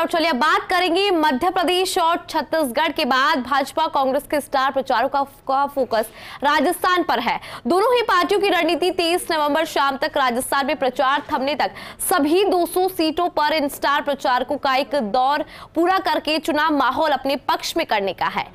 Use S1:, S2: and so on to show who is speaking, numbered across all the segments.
S1: और चलिए अब बात करेंगे मध्य प्रदेश और छत्तीसगढ़ के बाद भाजपा कांग्रेस के स्टार प्रचारकों का, का फोकस राजस्थान पर है दोनों ही पार्टियों की रणनीति 23 नवंबर शाम तक राजस्थान में प्रचार थमने तक सभी 200 सीटों पर इन स्टार प्रचारकों का एक दौर पूरा करके चुनाव माहौल अपने पक्ष में करने का है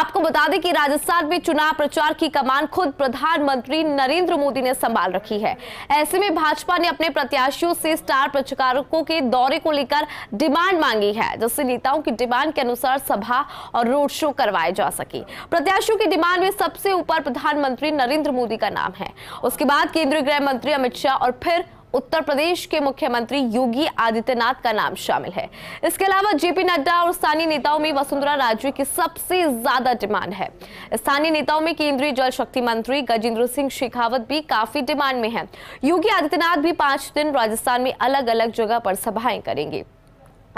S1: आपको बता दें कि राजस्थान में चुनाव प्रचार की कमान खुद प्रधानमंत्री नरेंद्र मोदी ने संभाल रखी है ऐसे में भाजपा ने अपने प्रत्याशियों से स्टार प्रचारकों के दौरे को लेकर डिमांड मांगी है जिससे नेताओं की डिमांड के अनुसार सभा और रोड शो करवाए जा सके प्रत्याशियों की डिमांड में सबसे ऊपर प्रधानमंत्री नरेंद्र मोदी का नाम है उसके बाद केंद्रीय गृह मंत्री अमित शाह और फिर उत्तर प्रदेश के मुख्यमंत्री योगी आदित्यनाथ का नाम शामिल है इसके अलावा जेपी नड्डा और स्थानीय नेताओं में वसुंधरा राजे की सबसे ज्यादा डिमांड है स्थानीय नेताओं में केंद्रीय जल शक्ति मंत्री गजेंद्र सिंह शेखावत भी काफी डिमांड में हैं। योगी आदित्यनाथ भी पांच दिन राजस्थान में अलग अलग जगह पर सभाएं करेंगे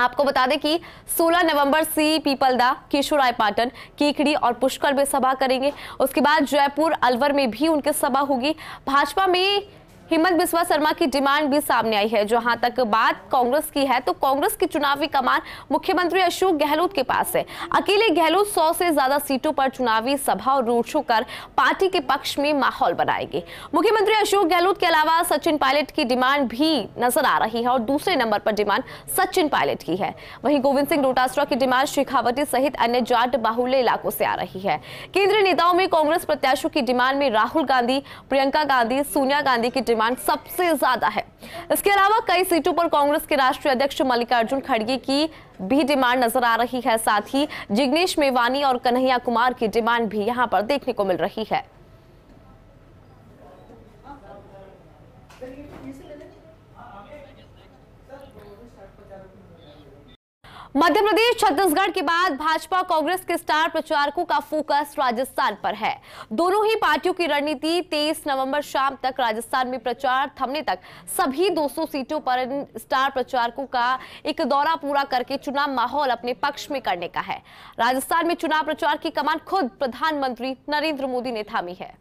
S1: आपको बता दें कि 16 नवंबर से पीपलदा केशुराय पाटन कीकड़ी और पुष्कर में सभा करेंगे उसके बाद जयपुर अलवर में भी उनकी सभा होगी भाजपा में हिम्मत बिस्वा शर्मा की डिमांड भी सामने आई है जहां तक बात कांग्रेस की है तो कांग्रेस की चुनावी कमान मुख्यमंत्री अशोक गहलोत के पास है अकेले गहलोत सौ से ज्यादा सीटों पर चुनावी सभा और रोड शो कर पार्टी के पक्ष में माहौल बनाएगी मुख्यमंत्री अशोक गहलोत के अलावा सचिन पायलट की डिमांड भी नजर आ रही है और दूसरे नंबर पर डिमांड सचिन पायलट की है वहीं गोविंद सिंह डोटासरा की डिमांड शेखावटी सहित अन्य जाट बाहुल्य इलाकों से आ रही है केंद्रीय नेताओं में कांग्रेस प्रत्याशियों की डिमांड में राहुल गांधी प्रियंका गांधी सोनिया गांधी की डिमांड डिमांड सबसे ज्यादा है इसके अलावा कई सीटों पर कांग्रेस के राष्ट्रीय अध्यक्ष मल्लिकार्जुन खड़गे की भी डिमांड नजर आ रही है साथ ही जिग्नेश मेवानी और कन्हैया कुमार की डिमांड भी यहाँ पर देखने को मिल रही है
S2: मध्य प्रदेश छत्तीसगढ़
S1: के बाद भाजपा कांग्रेस के स्टार प्रचारकों का फोकस राजस्थान पर है दोनों ही पार्टियों की रणनीति 23 नवंबर शाम तक राजस्थान में प्रचार थमने तक सभी 200 सीटों पर स्टार प्रचारकों का एक दौरा पूरा करके चुनाव माहौल अपने पक्ष में करने का है राजस्थान में चुनाव प्रचार की कमान खुद प्रधानमंत्री नरेंद्र मोदी ने थामी है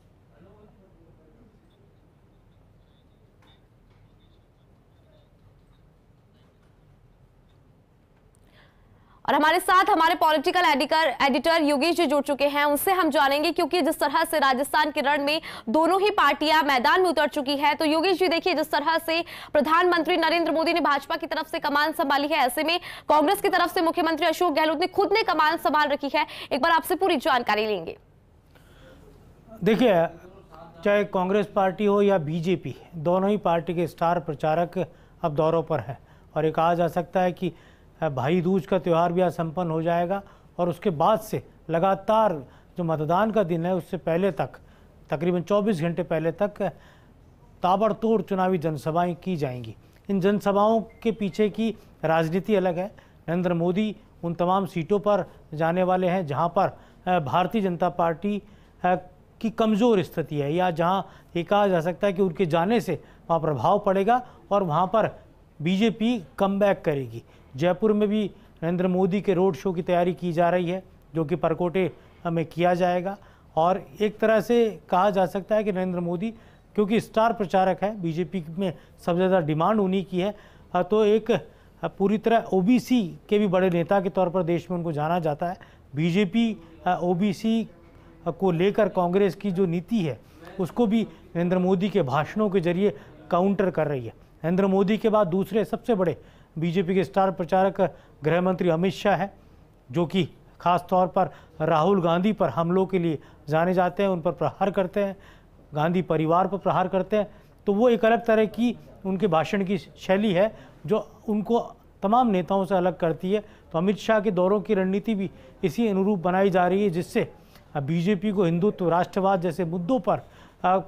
S1: और हमारे साथ हमारे political editor editor Yogesh ji जुड़ चुके हैं उनसे हम जानेंगे क्योंकि जिस तरह से राजस्थान के रण में दोनों ही पार्टियां मैदान में उतर चुकी है तो योगेश जी देखिए जिस तरह से प्रधानमंत्री नरेंद्र मोदी ने भाजपा की तरफ से कमान संभाली है ऐसे में कांग्रेस की तरफ से मुख्यमंत्री अशोक गहलोत ने खुद ने कमान संभाल रखी है एक बार आपसे पूरी जानकारी लेंगे
S2: देखिए चाहे कांग्रेस पार्टी हो या बीजेपी दोनों ही पार्टी के स्टार प्रचारक अब दौरों पर है और एक कहा जा सकता है कि भाई दूज का त्यौहार भी आज संपन्न हो जाएगा और उसके बाद से लगातार जो मतदान का दिन है उससे पहले तक तकरीबन 24 घंटे पहले तक ताबड़तोड़ चुनावी जनसभाएं की जाएंगी इन जनसभाओं के पीछे की राजनीति अलग है नरेंद्र मोदी उन तमाम सीटों पर जाने वाले हैं जहां पर भारतीय जनता पार्टी की कमज़ोर स्थिति है या जहां ये कहा जा सकता है कि उनके जाने से वहाँ प्रभाव पड़ेगा और वहाँ पर बीजेपी कम करेगी जयपुर में भी नरेंद्र मोदी के रोड शो की तैयारी की जा रही है जो कि परकोटे में किया जाएगा और एक तरह से कहा जा सकता है कि नरेंद्र मोदी क्योंकि स्टार प्रचारक है बीजेपी में सबसे ज़्यादा डिमांड उन्हीं की है हाँ, तो एक पूरी तरह ओबीसी के भी बड़े नेता के तौर पर देश में उनको जाना जाता है बीजेपी हाँ, ओबीसी को लेकर कांग्रेस की जो नीति है उसको भी नरेंद्र मोदी के भाषणों के जरिए काउंटर कर रही है नरेंद्र मोदी के बाद दूसरे सबसे बड़े बीजेपी के स्टार प्रचारक गृह मंत्री अमित शाह हैं जो कि खास तौर पर राहुल गांधी पर हमलों के लिए जाने जाते हैं उन पर प्रहार करते हैं गांधी परिवार पर प्रहार करते हैं तो वो एक अलग तरह की उनके भाषण की शैली है जो उनको तमाम नेताओं से अलग करती है तो अमित शाह के दौरों की रणनीति भी इसी अनुरूप बनाई जा रही है जिससे बीजेपी को हिंदुत्व राष्ट्रवाद जैसे मुद्दों पर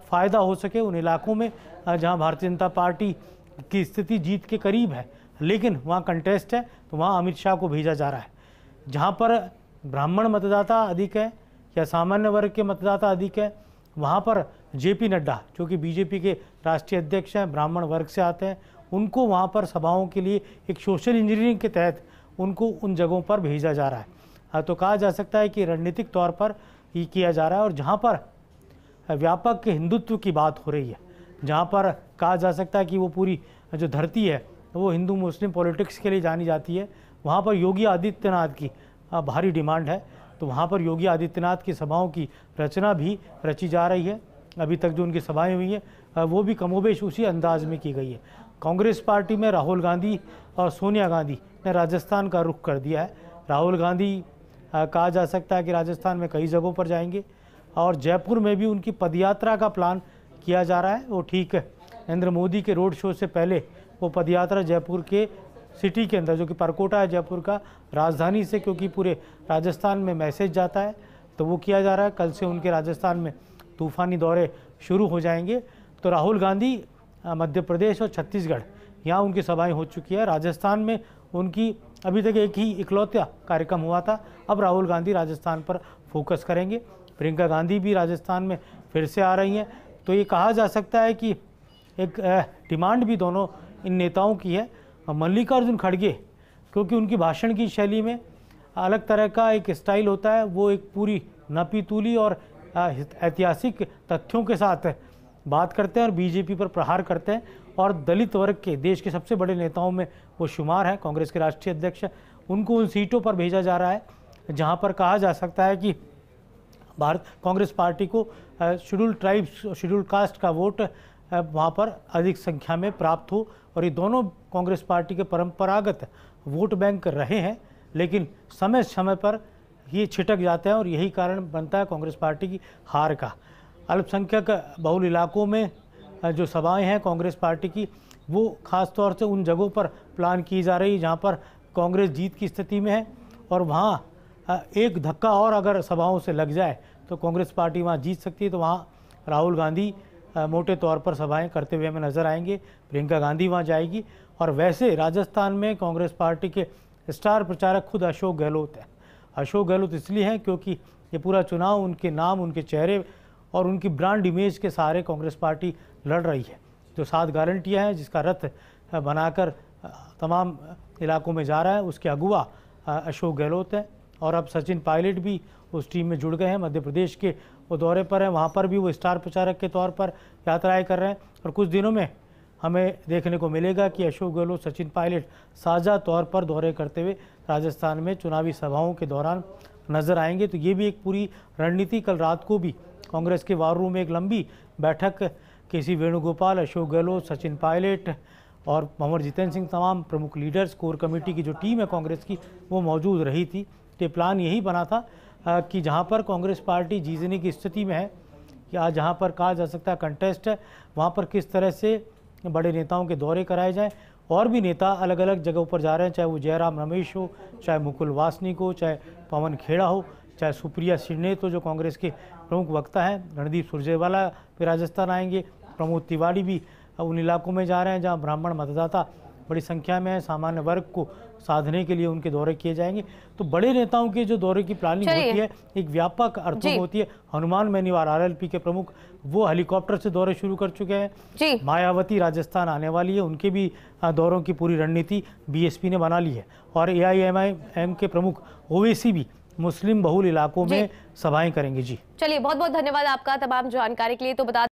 S2: फ़ायदा हो सके उन इलाकों में जहां भारतीय जनता पार्टी की स्थिति जीत के करीब है लेकिन वहाँ कंटेस्ट है तो वहाँ अमित शाह को भेजा जा रहा है जहाँ पर ब्राह्मण मतदाता अधिक है या सामान्य वर्ग के मतदाता अधिक है वहाँ पर जेपी नड्डा जो कि बीजेपी के राष्ट्रीय अध्यक्ष हैं ब्राह्मण वर्ग से आते हैं उनको वहाँ पर सभाओं के लिए एक सोशल इंजीनियरिंग के तहत उनको उन जगहों पर भेजा जा रहा है हाँ, तो कहा जा सकता है कि रणनीतिक तौर पर ये किया जा रहा है और जहाँ पर व्यापक हिंदुत्व की बात हो रही है जहाँ पर कहा जा सकता है कि वो पूरी जो धरती है तो वो हिंदू मुस्लिम पॉलिटिक्स के लिए जानी जाती है वहाँ पर योगी आदित्यनाथ की भारी डिमांड है तो वहाँ पर योगी आदित्यनाथ की सभाओं की रचना भी रची जा रही है अभी तक जो उनकी सभाएं हुई हैं वो भी कमोबेश उसी अंदाज में की गई है कांग्रेस पार्टी में राहुल गांधी और सोनिया गांधी ने राजस्थान का रुख कर दिया है राहुल गांधी कहा जा सकता है कि राजस्थान में कई जगहों पर जाएंगे और जयपुर में भी उनकी पदयात्रा का प्लान किया जा रहा है वो ठीक है नरेंद्र मोदी के रोड शो से पहले वो पदयात्रा जयपुर के सिटी के अंदर जो कि परकोटा है जयपुर का राजधानी से क्योंकि पूरे राजस्थान में मैसेज जाता है तो वो किया जा रहा है कल से उनके राजस्थान में तूफ़ानी दौरे शुरू हो जाएंगे तो राहुल गांधी मध्य प्रदेश और छत्तीसगढ़ यहाँ उनकी सभाएं हो चुकी है राजस्थान में उनकी अभी तक एक ही इकलौता कार्यक्रम हुआ था अब राहुल गांधी राजस्थान पर फोकस करेंगे प्रियंका गांधी भी राजस्थान में फिर से आ रही हैं तो ये कहा जा सकता है कि एक डिमांड भी दोनों इन नेताओं की है मल्लिकार्जुन खड़गे क्योंकि उनकी भाषण की शैली में अलग तरह का एक स्टाइल होता है वो एक पूरी नपीतूली और ऐतिहासिक तथ्यों के साथ बात करते हैं और बीजेपी पर प्रहार करते हैं और दलित वर्ग के देश के सबसे बड़े नेताओं में वो शुमार हैं कांग्रेस के राष्ट्रीय अध्यक्ष उनको उन सीटों पर भेजा जा रहा है जहाँ पर कहा जा सकता है कि भारत कांग्रेस पार्टी को शेड्यूल ट्राइब्स शेड्यूल कास्ट का वोट वहाँ पर अधिक संख्या में प्राप्त हो और ये दोनों कांग्रेस पार्टी के परंपरागत वोट बैंक रहे हैं लेकिन समय समय पर ये छिटक जाते हैं और यही कारण बनता है कांग्रेस पार्टी की हार का अल्पसंख्यक बहुल इलाकों में जो सभाएं हैं कांग्रेस पार्टी की वो ख़ास तौर से उन जगहों पर प्लान की जा रही है जहाँ पर कांग्रेस जीत की स्थिति में है और वहाँ एक धक्का और अगर सभाओं से लग जाए तो कांग्रेस पार्टी वहाँ जीत सकती है तो वहाँ राहुल गांधी मोटे तौर पर सभाएं करते हुए हमें नजर आएंगे प्रियंका गांधी वहां जाएगी और वैसे राजस्थान में कांग्रेस पार्टी के स्टार प्रचारक खुद अशोक गहलोत हैं अशोक गहलोत इसलिए हैं क्योंकि ये पूरा चुनाव उनके नाम उनके चेहरे और उनकी ब्रांड इमेज के सहारे कांग्रेस पार्टी लड़ रही है जो सात गारंटियाँ हैं जिसका रथ बनाकर तमाम इलाकों में जा रहा है उसके अगुआ अशोक गहलोत हैं और अब सचिन पायलट भी उस टीम में जुड़ गए हैं मध्य प्रदेश के वो दौरे पर हैं वहाँ पर भी वो स्टार प्रचारक के तौर पर यात्राएं कर रहे हैं और कुछ दिनों में हमें देखने को मिलेगा कि अशोक गहलोत सचिन पायलट साझा तौर पर दौरे करते हुए राजस्थान में चुनावी सभाओं के दौरान नजर आएंगे तो ये भी एक पूरी रणनीति कल रात को भी कांग्रेस के वार रूम में एक लंबी बैठक के सी वेणुगोपाल अशोक गहलोत सचिन पायलट और मोहम्मद जितेंद्र सिंह तमाम प्रमुख लीडर्स कोर कमेटी की जो टीम है कांग्रेस की वो मौजूद रही थी तो प्लान यही बना था कि जहाँ पर कांग्रेस पार्टी जीतने की स्थिति में है या जहाँ पर कहा जा सकता है कंटेस्ट है वहाँ पर किस तरह से बड़े नेताओं के दौरे कराए जाएँ और भी नेता अलग अलग जगहों पर जा रहे हैं चाहे वो जयराम रमेश हो चाहे मुकुल वासनिक हो चाहे पवन खेड़ा हो चाहे सुप्रिया सिन्हे तो जो कांग्रेस के प्रमुख वक्ता हैं रणदीप सुरजेवाला भी राजस्थान आएंगे प्रमोद तिवारी भी उन इलाकों में जा रहे हैं जहाँ ब्राह्मण मतदाता बड़ी संख्या में सामान्य वर्ग को साधने के लिए उनके दौरे किए जाएंगे तो बड़े नेताओं के जो दौरे की प्लानिंग होती है एक व्यापक अर्थ में होती है हनुमान मैनीवार आरएलपी के प्रमुख वो हेलीकॉप्टर से दौरे शुरू कर चुके हैं मायावती राजस्थान आने वाली है उनके भी दौरों की पूरी रणनीति बीएसपी ने बना ली है और ए के प्रमुख ओवेसी भी मुस्लिम बहुल इलाकों में सभाएं करेंगे जी
S1: चलिए बहुत बहुत धन्यवाद आपका तमाम जानकारी के लिए तो बता